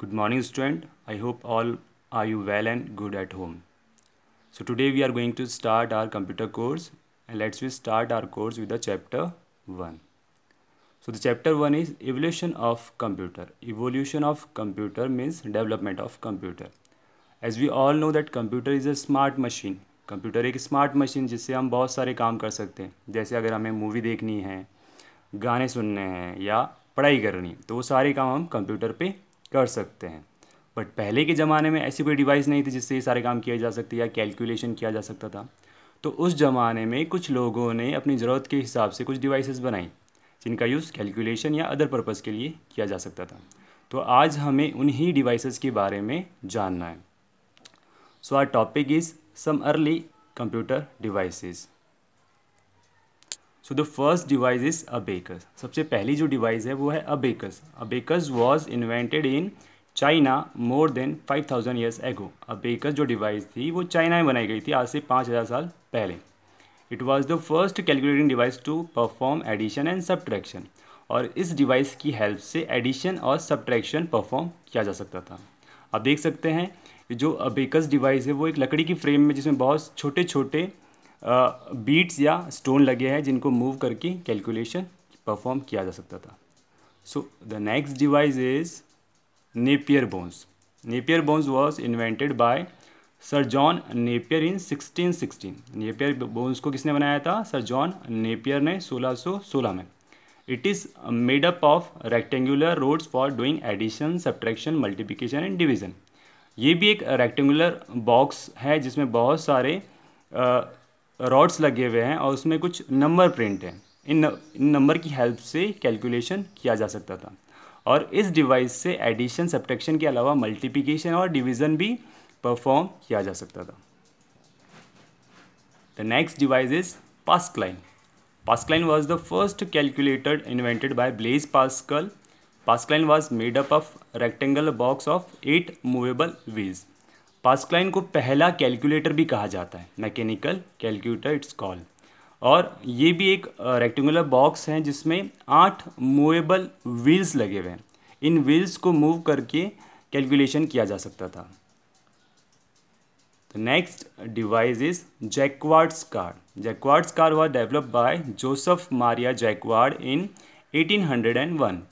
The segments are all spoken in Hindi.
Good morning student I hope all are you well and good at home so today we are going to start our computer course and let's we start our course with the chapter one so the chapter one is evolution of computer evolution of computer means development of computer as we all know that computer is a smart machine computer एक स्मार्ट मशीन जिससे हम बहुत सारे काम कर सकते हैं जैसे अगर हमें मूवी देखनी है गाने सुनने हैं या पढ़ाई करनी तो वो सारे काम हम कंप्यूटर पे कर सकते हैं बट पहले के ज़माने में ऐसी कोई डिवाइस नहीं थी जिससे ये सारे काम किए जा सकते या कैलकुलेशन किया जा सकता था तो उस ज़माने में कुछ लोगों ने अपनी ज़रूरत के हिसाब से कुछ डिवाइसेस बनाई जिनका यूज़ कैलकुलेशन या अदर पर्पज़ के लिए किया जा सकता था तो आज हमें उन्हीं डिवाइसेस के बारे में जानना है so our topic is some early computer devices so the first device is abacus सबसे पहली जो डिवाइस है वो है abacus abacus was invented in China more than five thousand years ago a bakers जो डिवाइस थी वो चाइना में बनाई गई थी आज से पाँच हज़ार साल पहले it was the first calculating device to perform addition and subtraction और इस डिवाइस की हेल्प से एडिशन और सब्ट्रैक्शन परफॉर्म किया जा सकता था आप देख सकते हैं जो अबेकस डिवाइस है वो एक लकड़ी की फ्रेम में जिसमें बहुत छोटे छोटे बीट्स या स्टोन लगे हैं जिनको मूव करके कैलकुलेशन परफॉर्म किया जा सकता था so the next device is Napier bones Napier bones was invented by Sir John Napier in 1616 Napier bones को किसने बनाया था सर जॉन नेपियर ने 1616 में it is made up of rectangular rods for doing addition subtraction multiplication and division ये भी एक रेक्टेंगुलर बॉक्स है जिसमें बहुत सारे रॉड्स लगे हुए हैं और उसमें कुछ नंबर प्रिंट हैं इन इन नंबर की हेल्प से कैलकुलेशन किया जा सकता था और इस डिवाइस से एडिशन सब्ट्रैक्शन के अलावा मल्टीप्लिकेशन और डिवीज़न भी परफॉर्म किया जा सकता था the next device is Pascaline Pascaline was the first calculator invented by Blaise Pascal Pascaline was made up of rectangle box of eight movable wheels Pascaline को पहला कैलकुलेटर भी कहा जाता है मैकेनिकल कैलकुलेटर इट्स कॉल और ये भी एक रेक्टेंगुलर बॉक्स है जिसमें आठ मूवेबल व्हील्स लगे हुए हैं इन व्हील्स को मूव करके कैलकुलेशन किया जा सकता था The next device Jacquard's car car. Jacquard's car was developed by Joseph Maria Jacquard in 1801.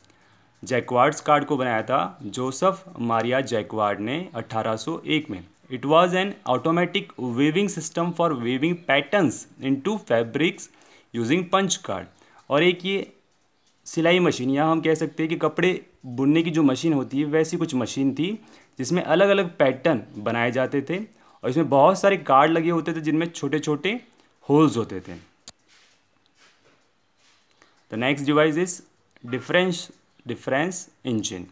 Jacquard's card को बनाया था जोसफ मारिया जैकवाड ने 1801 में it was an automatic weaving system for weaving patterns into fabrics using punch card और एक ये सिलाई मशीन या हम कह सकते हैं कि कपड़े बुनने की जो मशीन होती है वैसी कुछ मशीन थी जिसमें अलग अलग पैटर्न बनाए जाते थे और इसमें बहुत सारे कार्ड लगे होते थे जिनमें छोटे छोटे होल्स होते थे the next device is difference difference engine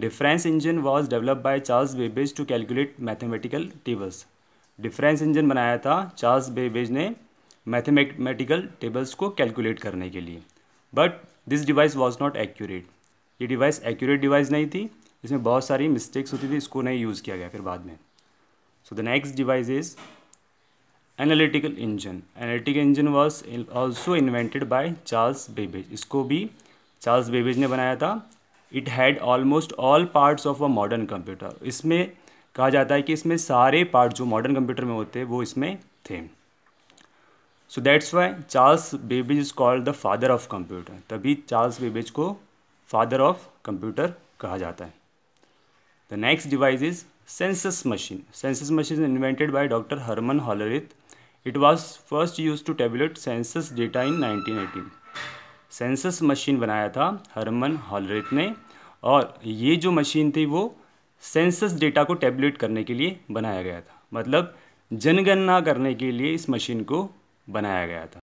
difference engine was develop by Charles Babbage to calculate mathematical tables difference engine बनाया था चार्ल्स बेबेज ने मैथमेटिकल टेबल्स को कैलकुलेट करने के लिए but this device was not accurate ये डिवाइस एक्यूरेट डिवाइस नहीं थी इसमें बहुत सारी मिस्टेक्स होती थी इसको नहीं यूज़ किया गया फिर बाद में so the next device is analytical engine analytical engine was also invented by Charles Babbage इसको भी चार्ल्स बेबेज ने बनाया था it had almost all parts of a modern computer इसमें कहा जाता है कि इसमें सारे पार्ट जो मॉडर्न कंप्यूटर में होते हैं वो इसमें थे so that's why Charles Babbage is called the father of computer तभी चार्ल्स बेबेज को फादर ऑफ कंप्यूटर कहा जाता है the next device is census machine census machine invented by doctor Herman Hollerith it was first use to tabulate census data in nineteen eighteen census machine बनाया था हरमन हॉलरेट ने और ये जो मशीन थी वो सेंसस डेटा को टेबलेट करने के लिए बनाया गया था मतलब जनगणना करने के लिए इस मशीन को बनाया गया था